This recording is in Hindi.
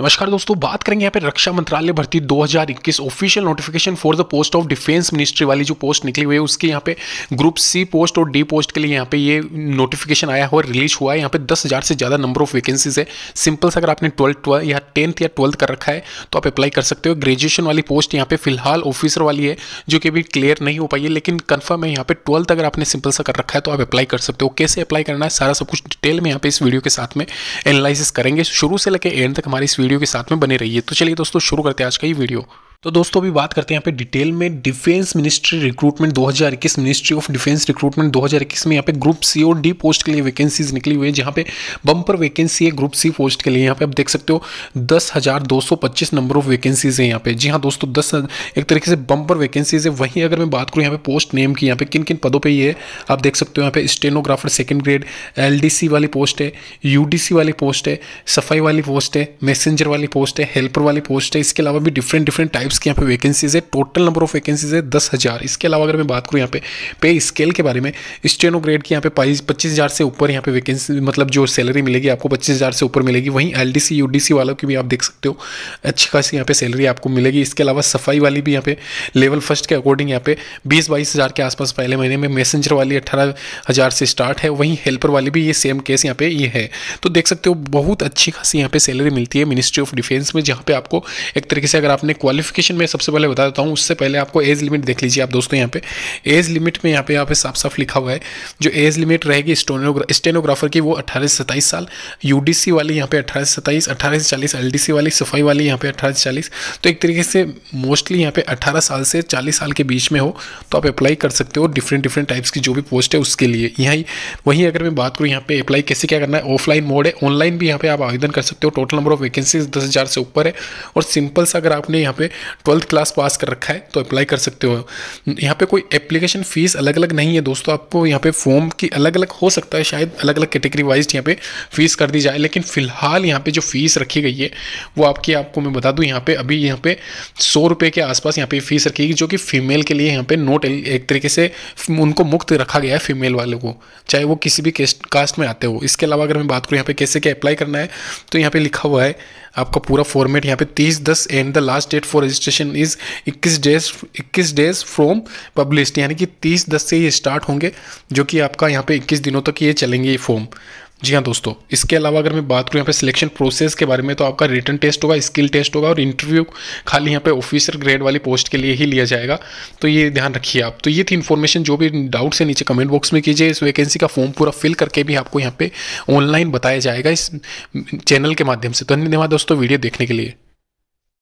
नमस्कार दोस्तों बात करेंगे यहाँ पे रक्षा मंत्रालय भर्ती 2021 official notification for the post of defence ministry वाली जो पोस्ट निकली हुई है उसके यहाँ पे ग्रुप सी पोस्ट और डी पोस्ट के लिए यहाँ पे ये नोटिफिकेशन आया हुआ रिलीज हुआ है यहाँ पे दस हज़ार से ज़्यादा नंबर ऑफ वैकेंसीज है सिंपल से अगर आपने ट्वेल्थ या टेंथ या ट्वेल्थ कर रखा है तो आप अप्लाई कर सकते हो ग्रेजुएशन वाली पोस्ट यहाँ पे फिलहाल ऑफिसर वाली है जो कि अभी क्लियर नहीं हो पाई है लेकिन कन्फर्म है यहाँ पे ट्वेल्थ अगर आपने सिंपल सा कर रखा है तो आप अप्लाई कर सकते हो कैसे अप्लाई करना है सारा सब कुछ डिटेल में यहाँ पे इस वीडियो के साथ में एनालिसिस करेंगे शुरू से लेकर एंड तक हमारी इस वीडियो वीडियो के साथ में बने रहिए तो चलिए दोस्तों शुरू करते हैं आज का ये वीडियो तो दोस्तों अभी बात करते हैं यहाँ पे डिटेल में defence ministry recruitment 2021 ministry of defence recruitment 2021 में यहाँ पे ग्रुप सी और डी पोस्ट के लिए वैकेंसीज निकली हुई है जहाँ पे बम्पर वैकेंसी है ग्रुप सी पोस्ट के लिए यहाँ पे आप देख सकते हो दस नंबर ऑफ वैकेंसीज है यहाँ पे जी हाँ दोस्तों दस एक तरीके से बम्पर वैकेंसीज है वहीं अगर मैं बात करूँ यहाँ पे पोस्ट नेम की यहाँ पे किन किन पदों पर ये है आप देख सकते हो यहाँ पे स्टेनोग्राफर सेकेंड ग्रेड एल वाली पोस्ट है यू वाली पोस्ट है सफाई वाली पोस्ट है मैसेंजर वाली पोस्ट है हेल्पर वाली पोस्ट है इसके अलावा भी डिफरेंट डिफरेंट टाइप टाइप्स की यहाँ पे वैकेंसीज है टोटल नंबर ऑफ वैकेंसीज है दस हज़ार इसके अलावा अगर मैं बात करूँ यहाँ पे पे स्केल के बारे में स्टेनो ग्रेड की यहाँ पे पाई पच्चीस हज़ार से ऊपर यहाँ पे वैकेंसी मतलब जो सैलरी मिलेगी आपको पच्चीस हज़ार से ऊपर मिलेगी वहीं L D C U D C वालों की भी आप देख सकते हो अच्छी खासी यहाँ पे सैलरी आपको मिलेगी इसके अलावा सफाई वाली भी यहाँ पे लेवल फर्स्ट के अकॉर्डिंग यहाँ पे बीस बाईस हज़ार के आसपास पहले महीने में मैसेंजर वाली अट्ठारह हज़ार से स्टार्ट है वहीं हेल्पर वाली भी ये सेम केस यहाँ पे ये है तो देख सकते हो बहुत अच्छी खासी यहाँ पे सैलरी मिलती है मिनिस्ट्री ऑफ डिफेंस में जहाँ पे आपको एक तरीके से अगर आपने क्वालिफिकेशन नोटिफिकेशन में सबसे पहले बता देता हूँ उससे पहले आपको एज लिमिट देख लीजिए आप दोस्तों यहाँ पे एज लिमिट में यहाँ पे यहाँ पे साफ साफ लिखा हुआ है जो एज लिमिट रहेगी स्टेनोग्राफर की वो अठारह से सत्ताईस साल यू वाली यहाँ पे अट्ठारह से सत्ताईस अट्ठारह से चालीस एल वाली सफाई वाली यहाँ पे अट्ठारह से चालीस तो एक तरीके से मोस्टली यहाँ पे अट्ठारह साल से चालीस साल के बीच में हो तो आप अप्लाई कर सकते हो डिफरेंट डिफरेंट टाइप्स की जो भी पोस्ट है उसके लिए यहाँ वहीं अगर मैं बात करूँ यहाँ पे अप्लाई कैसे क्या करना है ऑफलाइन मोड है ऑनलाइन भी यहाँ पे आप आवेदन कर सकते हो टोटल नंबर ऑफ वैकेंसीज दस हज़ार से ऊपर है और सिंपल सा अगर आपने यहाँ पे ट्वेल्थ क्लास पास कर रखा है तो अप्लाई कर सकते हो यहाँ पे कोई एप्लीकेशन फ़ीस अलग अलग नहीं है दोस्तों आपको यहाँ पे फॉर्म की अलग अलग हो सकता है शायद अलग अलग कैटेगरी वाइज यहाँ पे फ़ीस कर दी जाए लेकिन फ़िलहाल यहाँ पे जो फ़ीस रखी गई है वो आपकी आपको मैं बता दूँ यहाँ पे अभी यहाँ पे सौ रुपये के आसपास यहाँ पे फ़ीस रखी गई जो कि फीमेल के लिए यहाँ पे नोट एक तरीके से उनको मुक्त रखा गया है फीमेल वालों को चाहे वो किसी भी कास्ट में आते हो इसके अलावा अगर मैं बात करूँ यहाँ पे कैसे क्या अप्लाई करना है तो यहाँ पर लिखा हुआ है आपका पूरा फॉर्मेट यहाँ पे तीस दस and the last date for registration is इक्कीस डेज इक्कीस डेज फ्रॉम पब्लिस्ट यानी कि तीस दस से ये स्टार्ट होंगे जो कि आपका यहाँ पे इक्कीस दिनों तक ये चलेंगे ये फॉर्म जी हाँ दोस्तों इसके अलावा अगर मैं बात करूँ यहाँ पे सिलेक्शन प्रोसेस के बारे में तो आपका रिटर्न टेस्ट होगा स्किल टेस्ट होगा और इंटरव्यू खाली यहाँ पे ऑफिसर ग्रेड वाली पोस्ट के लिए ही लिया जाएगा तो ये ध्यान रखिए आप तो ये थी इन्फॉर्मेशन जो भी डाउट्स है नीचे कमेंट बॉक्स में कीजिए इस वैकेंसी का फॉर्म पूरा फिल करके भी आपको यहाँ पे ऑनलाइन बताया जाएगा इस चैनल के माध्यम से तो धन्यवाद दोस्तों वीडियो देखने के लिए